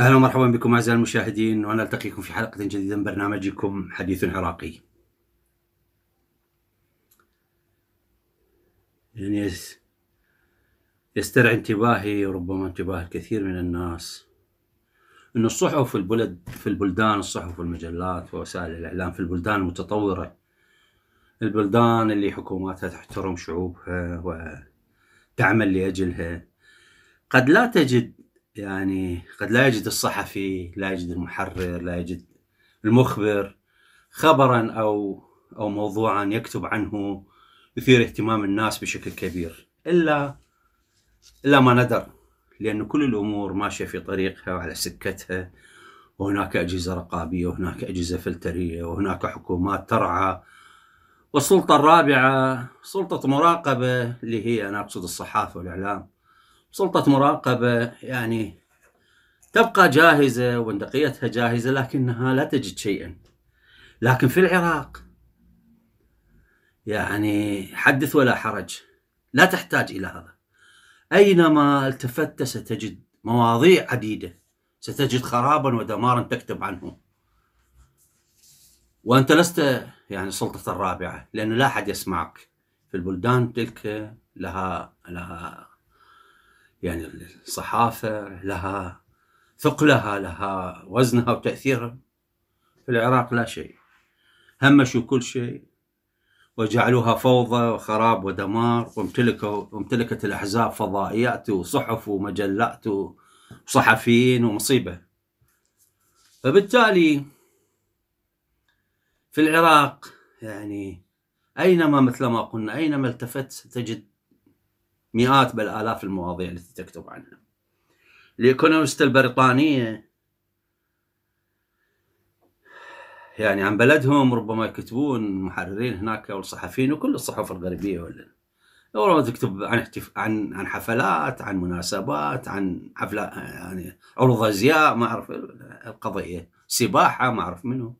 اهلا ومرحبا بكم اعزائي المشاهدين ونلتقيكم في حلقه جديده من برنامجكم حديث عراقي. يعني يسترعي انتباهي وربما انتباه الكثير من الناس أن الصحف في البلد في البلدان الصحف والمجلات ووسائل الإعلام في البلدان المتطورة البلدان اللي حكوماتها تحترم شعوبها وتعمل لأجلها قد لا تجد يعني قد لا يجد الصحفي لا يجد المحرر لا يجد المخبر خبرا أو أو موضوعا يكتب عنه يثير اهتمام الناس بشكل كبير إلا إلا ما ندر لأن كل الأمور ماشية في طريقها وعلى سكتها وهناك أجهزة رقابية وهناك أجهزة فلترية وهناك حكومات ترعى والسلطة الرابعة سلطة مراقبة اللي هي أنا أقصد الصحافة والإعلام سلطة مراقبة يعني تبقى جاهزة وبندقيتها جاهزة لكنها لا تجد شيئا لكن في العراق يعني حدث ولا حرج لا تحتاج إلى هذا أينما التفت ستجد مواضيع عديدة ستجد خرابا ودمارا تكتب عنه وأنت لست يعني سلطة الرابعة لأنه لا أحد يسمعك في البلدان تلك لها لها يعني الصحافة لها ثقلها لها وزنها وتأثيرها في العراق لا شيء همشوا كل شيء وجعلوها فوضى وخراب ودمار وامتلكوا وامتلكت الأحزاب فضائيات وصحف ومجلات وصحفيين ومصيبة فبالتالي في العراق يعني أينما مثل ما قلنا أينما التفت ستجد مئات بل آلاف المواضيع التي تكتب عنها الإيكونومست البريطانية يعني عن بلدهم ربما يكتبون محررين هناك والصحفيين وكل الصحف الغربية ولا ربما تكتب عن احتف... عن عن حفلات عن مناسبات عن حفلات يعني عروض ازياء ما اعرف القضيه سباحه ما اعرف منه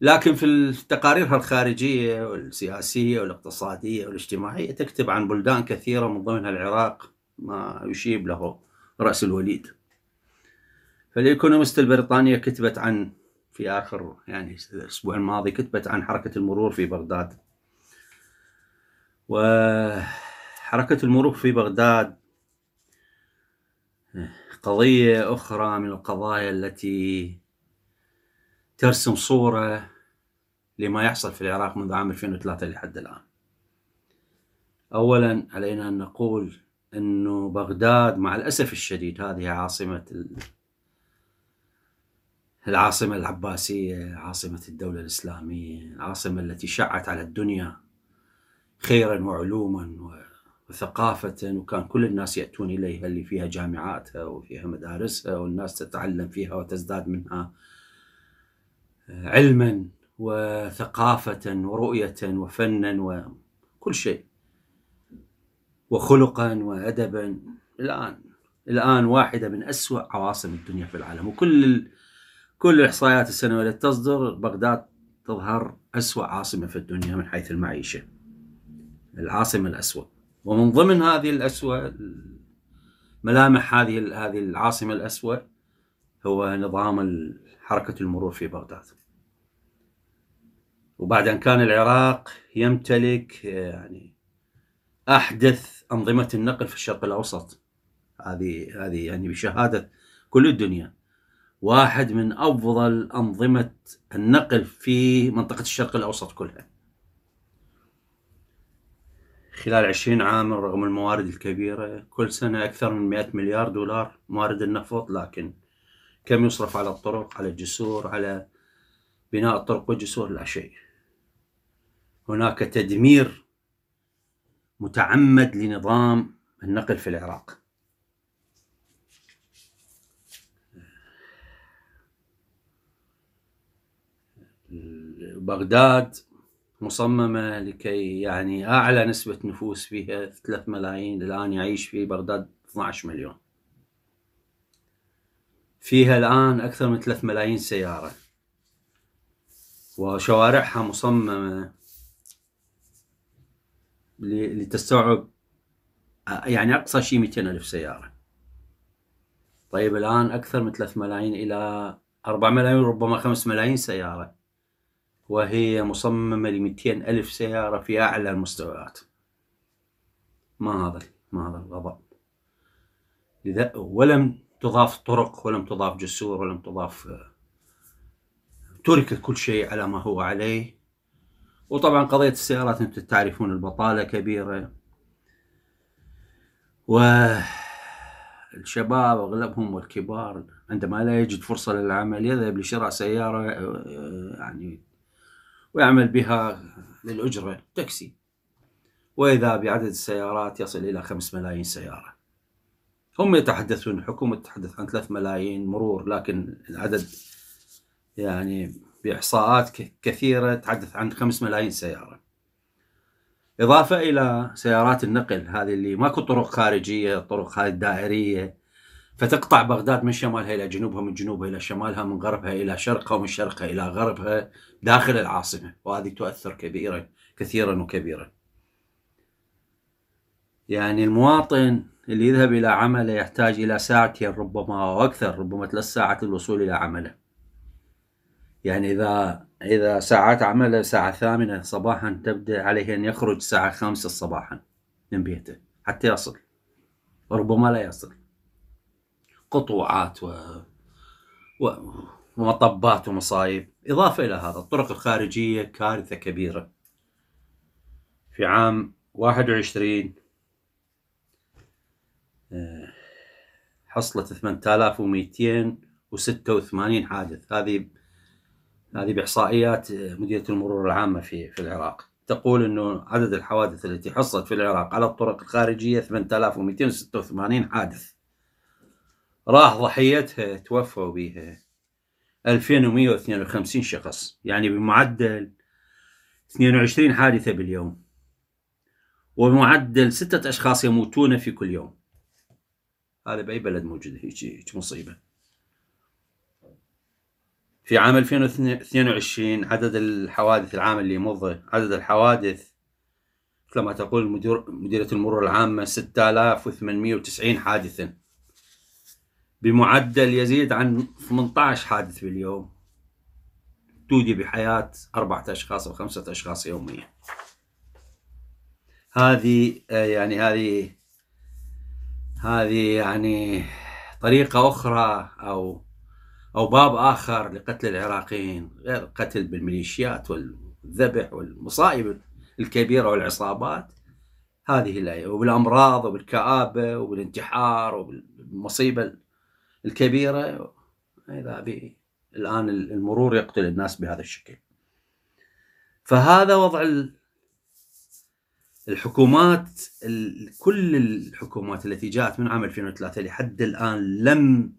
لكن في تقاريرها الخارجيه والسياسيه والاقتصاديه والاجتماعيه تكتب عن بلدان كثيره من ضمنها العراق ما يشيب له راس الوليد. فالايكونومست البريطانيه كتبت عن في اخر يعني الاسبوع الماضي كتبت عن حركه المرور في بغداد. وحركه المرور في بغداد قضيه اخرى من القضايا التي ترسم صورة لما يحصل في العراق منذ عام 2003 لحد الآن أولا علينا أن نقول أنه بغداد مع الأسف الشديد هذه عاصمة العاصمة العباسية عاصمة الدولة الإسلامية العاصمة التي شعت على الدنيا خيرا وعلوما وثقافة وكان كل الناس يأتون إليها اللي فيها جامعاتها وفيها مدارسها والناس تتعلم فيها وتزداد منها علما وثقافة ورؤية وفنا وكل شيء وخلقا وأدبا الآن الآن واحدة من أسوأ عواصم الدنيا في العالم وكل كل الإحصائيات السنوية اللي تصدر بغداد تظهر أسوأ عاصمة في الدنيا من حيث المعيشة العاصمة الأسوأ ومن ضمن هذه الأسوأ ملامح هذه هذه العاصمة الأسوأ هو نظام حركة المرور في بغداد وبعد أن كان العراق يمتلك يعني أحدث أنظمة النقل في الشرق الأوسط هذه هذه يعني بشهادة كل الدنيا واحد من أفضل أنظمة النقل في منطقة الشرق الأوسط كلها خلال عشرين عام رغم الموارد الكبيرة كل سنة أكثر من 100 مليار دولار موارد النفط لكن كم يصرف على الطرق على الجسور على بناء الطرق والجسور لا شيء هناك تدمير متعمد لنظام النقل في العراق بغداد مصممة لكي يعني أعلى نسبة نفوس فيها 3 ملايين الآن يعيش في بغداد 12 مليون فيها الآن أكثر من 3 ملايين سيارة وشوارعها مصممة لتستوعب يعني اقصى شيء 200 الف سياره طيب الان اكثر من 3 ملايين الى 4 ملايين ربما 5 ملايين سياره وهي مصممه ل 200 الف سياره في اعلى المستويات ما هذا ما هذا الغضب لذا ولم تضاف طرق ولم تضاف جسور ولم تضاف آه، ترك كل شيء على ما هو عليه وطبعا قضية السيارات انتم تعرفون البطالة كبيرة والشباب اغلبهم والكبار عندما لا يجد فرصة للعمل يذهب لشراء سيارة آه، يعني ويعمل بها للأجرة تاكسي وإذا بعدد السيارات يصل إلى خمس ملايين سيارة هم يتحدثون الحكومة تتحدث عن ثلاث ملايين مرور لكن العدد يعني بإحصاءات كثيرة تحدث عن 5 ملايين سيارة إضافة إلى سيارات النقل هذه اللي ماكو طرق خارجية طرق هذه الدائرية فتقطع بغداد من شمالها إلى جنوبها من جنوبها إلى شمالها من غربها إلى شرقها ومن شرقها إلى غربها داخل العاصمة وهذه تؤثر كبيرا كثيرا وكبيرا يعني المواطن اللي يذهب إلى عمله يحتاج إلى ساعتين ربما أو أكثر ربما ثلاث ساعات للوصول إلى عمله يعني إذا إذا ساعات عمله الساعة الثامنة صباحا تبدأ عليه أن يخرج الساعة الخامسة صباحا من بيته حتى يصل ربما لا يصل قطوعات و... و... ومطبات ومصايب إضافة إلى هذا الطرق الخارجية كارثة كبيرة في عام 21 آه، حصلت 8286 حادث هذه هذه باحصائيات مديريه المرور العامه في في العراق تقول انه عدد الحوادث التي حصلت في العراق على الطرق الخارجيه 8286 حادث راح ضحيتها توفوا بها 2152 شخص يعني بمعدل 22 حادثة باليوم ومعدل ستة أشخاص يموتون في كل يوم هذا بأي بلد موجود هيك مصيبة في عام 2022 عدد الحوادث العام اللي مضى عدد الحوادث كما تقول مدير مديرة المرور العامة 6890 حادثا بمعدل يزيد عن 18 حادث باليوم تودي بحياة أربعة أشخاص أو خمسة أشخاص يوميا هذه آه، يعني هذه هذه يعني طريقة أخرى أو أو باب آخر لقتل العراقيين غير قتل بالميليشيات والذبح والمصائب الكبيرة والعصابات هذه الآية وبالأمراض وبالكآبة وبالانتحار وبالمصيبة الكبيرة إذا الآن المرور يقتل الناس بهذا الشكل فهذا وضع الحكومات كل الحكومات التي جاءت من عام 2003 لحد الآن لم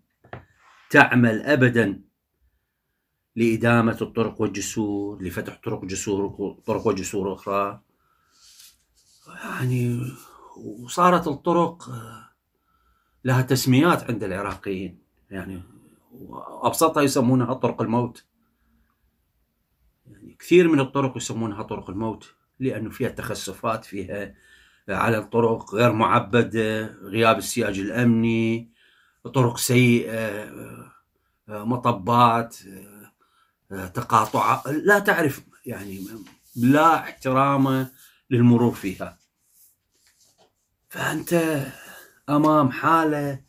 تعمل أبدا لإدامة الطرق والجسور لفتح طرق جسور طرق وجسور أخرى يعني وصارت الطرق آه، لها تسميات عند العراقيين يعني وأبسطها يسمونها طرق الموت يعني كثير من الطرق يسمونها طرق الموت لأنه فيها تخسفات فيها على الطرق غير معبدة غياب السياج الأمني طرق سيئه آه، آه، مطبات آه، تقاطع لا تعرف يعني لا احترام للمرور فيها فانت امام حاله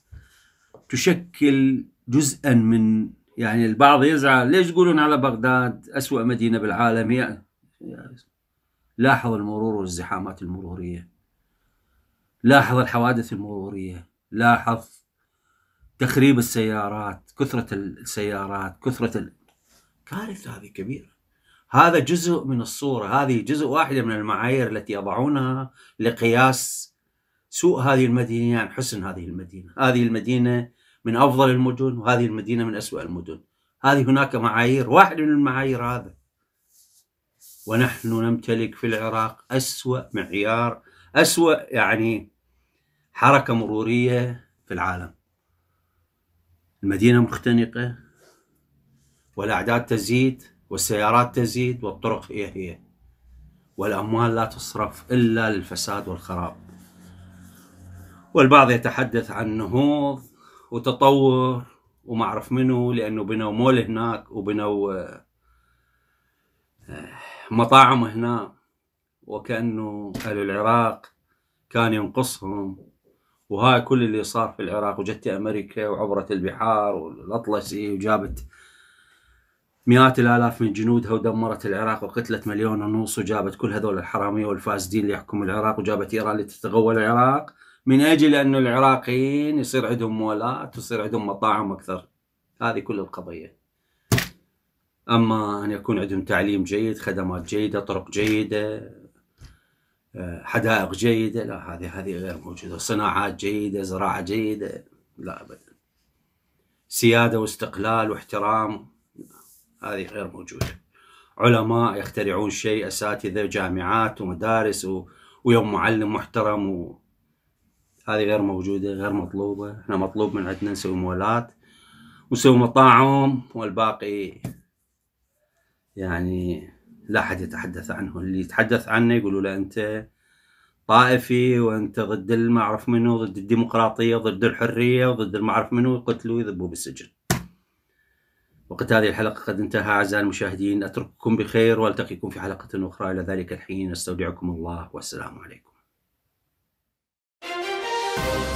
تشكل جزءا من يعني البعض يزعل ليش يقولون على بغداد أسوأ مدينة بالعالم هي لاحظ المرور والزحامات المرورية لاحظ الحوادث المرورية لاحظ تخريب السيارات كثرة السيارات كثرة ال... كارثة هذه كبيرة هذا جزء من الصورة هذه جزء واحدة من المعايير التي يضعونها لقياس سوء هذه المدينة عن حسن هذه المدينة هذه المدينة من أفضل المدن وهذه المدينة من أسوأ المدن هذه هناك معايير واحد من المعايير هذا ونحن نمتلك في العراق أسوأ معيار أسوأ يعني حركة مرورية في العالم المدينة مختنقة والأعداد تزيد والسيارات تزيد والطرق هي هي والأموال لا تصرف إلا للفساد والخراب والبعض يتحدث عن نهوض وتطور وما أعرف منو لأنه بنوا مول هناك وبنوا آه، مطاعم هنا وكأنه أهل العراق كان ينقصهم وهاي كل اللي صار في العراق وجت امريكا وعبرت البحار والاطلسي وجابت مئات الالاف من جنودها ودمرت العراق وقتلت مليون ونص وجابت كل هذول الحراميه والفاسدين اللي يحكموا العراق وجابت ايران لتتغول العراق من اجل انه العراقيين يصير عندهم مولات ويصير عندهم مطاعم اكثر هذه كل القضيه اما ان يكون عندهم تعليم جيد خدمات جيده طرق جيده حدائق جيدة لا هذه هذه غير موجودة صناعات جيدة زراعة جيدة لا أبدا سيادة واستقلال واحترام هذه غير موجودة علماء يخترعون شيء أساتذة جامعات ومدارس و... ويوم معلم محترم و... هذه غير موجودة غير مطلوبة احنا مطلوب من عندنا نسوي مولات ونسوي مطاعم والباقي يعني لا أحد يتحدث عنه اللي يتحدث عنه يقولوا له أنت طائفي وأنت ضد المعرف منو ضد الديمقراطية ضد الحرية وضد المعرف منو يقتلوا يذبوا بالسجن وقت هذه الحلقة قد انتهى أعزائي المشاهدين أترككم بخير وألتقيكم في حلقة أخرى إلى ذلك الحين أستودعكم الله والسلام عليكم Thank you.